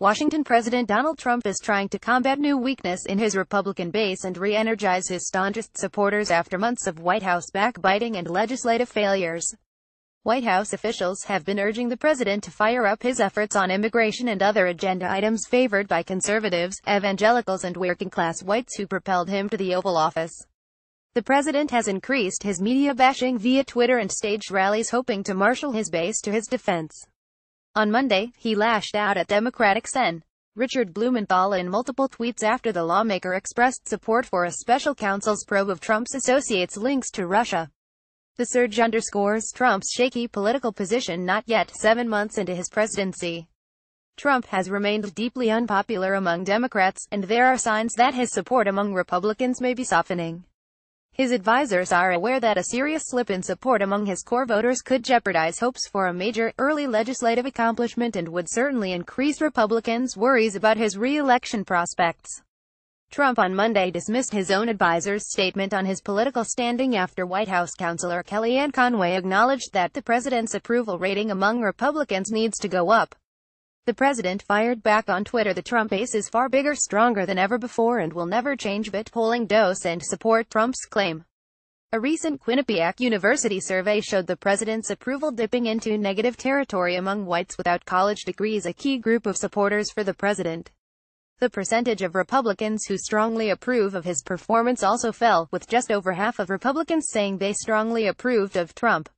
Washington President Donald Trump is trying to combat new weakness in his Republican base and re-energize his staunchest supporters after months of White House backbiting and legislative failures. White House officials have been urging the president to fire up his efforts on immigration and other agenda items favored by conservatives, evangelicals and working-class whites who propelled him to the Oval Office. The president has increased his media bashing via Twitter and staged rallies hoping to marshal his base to his defense. On Monday, he lashed out at Democratic Sen. Richard Blumenthal in multiple tweets after the lawmaker expressed support for a special counsel's probe of Trump's associates' links to Russia. The surge underscores Trump's shaky political position not yet seven months into his presidency. Trump has remained deeply unpopular among Democrats, and there are signs that his support among Republicans may be softening. His advisers are aware that a serious slip in support among his core voters could jeopardize hopes for a major, early legislative accomplishment and would certainly increase Republicans' worries about his re-election prospects. Trump on Monday dismissed his own adviser's statement on his political standing after White House counselor Kellyanne Conway acknowledged that the president's approval rating among Republicans needs to go up. The president fired back on Twitter the Trump base is far bigger stronger than ever before and will never change but polling dose and support Trump's claim. A recent Quinnipiac University survey showed the president's approval dipping into negative territory among whites without college degrees a key group of supporters for the president. The percentage of Republicans who strongly approve of his performance also fell, with just over half of Republicans saying they strongly approved of Trump.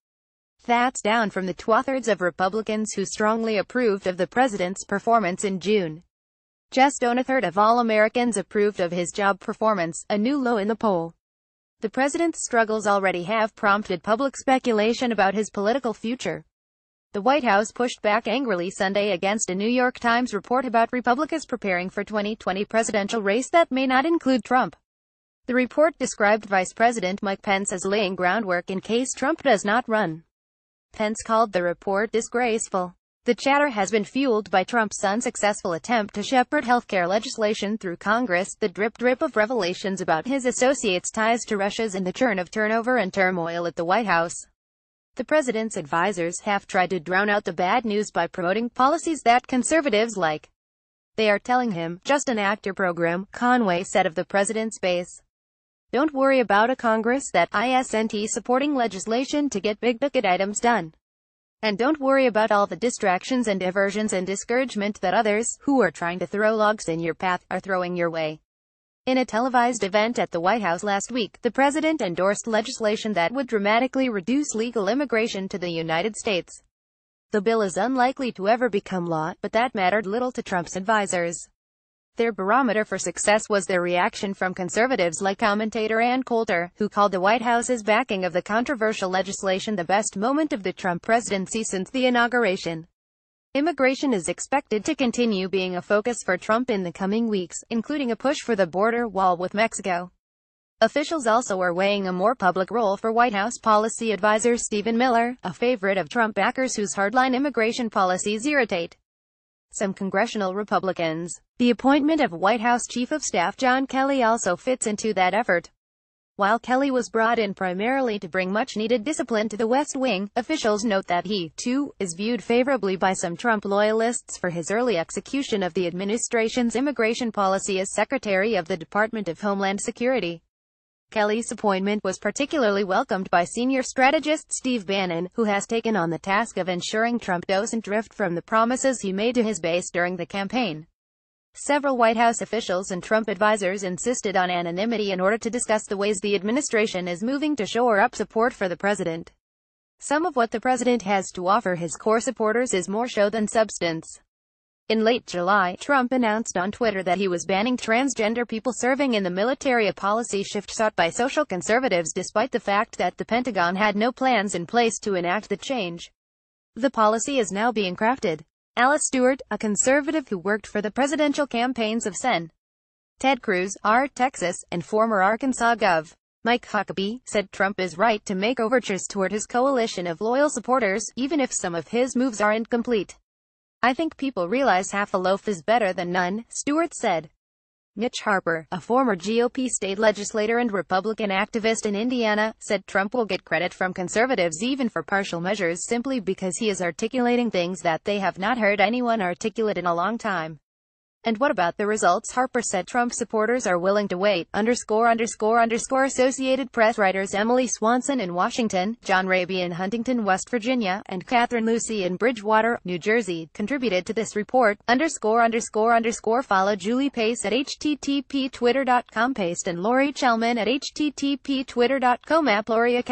That's down from the two-thirds of Republicans who strongly approved of the president's performance in June. Just on a third of all Americans approved of his job performance, a new low in the poll. The president's struggles already have prompted public speculation about his political future. The White House pushed back angrily Sunday against a New York Times report about Republicans preparing for 2020 presidential race that may not include Trump. The report described Vice President Mike Pence as laying groundwork in case Trump does not run. Pence called the report disgraceful. The chatter has been fueled by Trump's unsuccessful attempt to shepherd healthcare legislation through Congress, the drip-drip of revelations about his associates' ties to Russia's and the churn of turnover and turmoil at the White House. The president's advisers have tried to drown out the bad news by promoting policies that conservatives like. They are telling him, just an actor program, Conway said of the president's base. Don't worry about a Congress that isn't supporting legislation to get big bucket items done. And don't worry about all the distractions and diversions and discouragement that others, who are trying to throw logs in your path, are throwing your way. In a televised event at the White House last week, the president endorsed legislation that would dramatically reduce legal immigration to the United States. The bill is unlikely to ever become law, but that mattered little to Trump's advisers. Their barometer for success was their reaction from conservatives like commentator Ann Coulter, who called the White House's backing of the controversial legislation the best moment of the Trump presidency since the inauguration. Immigration is expected to continue being a focus for Trump in the coming weeks, including a push for the border wall with Mexico. Officials also are weighing a more public role for White House policy advisor Stephen Miller, a favorite of Trump backers whose hardline immigration policies irritate some congressional Republicans. The appointment of White House Chief of Staff John Kelly also fits into that effort. While Kelly was brought in primarily to bring much-needed discipline to the West Wing, officials note that he, too, is viewed favorably by some Trump loyalists for his early execution of the administration's immigration policy as Secretary of the Department of Homeland Security. Kelly's appointment was particularly welcomed by senior strategist Steve Bannon, who has taken on the task of ensuring Trump doesn't drift from the promises he made to his base during the campaign. Several White House officials and Trump advisers insisted on anonymity in order to discuss the ways the administration is moving to shore up support for the president. Some of what the president has to offer his core supporters is more show than substance. In late July, Trump announced on Twitter that he was banning transgender people serving in the military a policy shift sought by social conservatives despite the fact that the Pentagon had no plans in place to enact the change. The policy is now being crafted. Alice Stewart, a conservative who worked for the presidential campaigns of Sen. Ted Cruz, R. Texas, and former Arkansas Gov. Mike Huckabee, said Trump is right to make overtures toward his coalition of loyal supporters, even if some of his moves are incomplete. I think people realize half a loaf is better than none, Stewart said. Mitch Harper, a former GOP state legislator and Republican activist in Indiana, said Trump will get credit from conservatives even for partial measures simply because he is articulating things that they have not heard anyone articulate in a long time. And what about the results? Harper said Trump supporters are willing to wait. Underscore underscore underscore Associated Press writers Emily Swanson in Washington, John Raby in Huntington, West Virginia, and Catherine Lucy in Bridgewater, New Jersey, contributed to this report. Underscore underscore underscore follow Julie Pace at http twitter.com paste and Lori Chalman at http twitter.com app Loria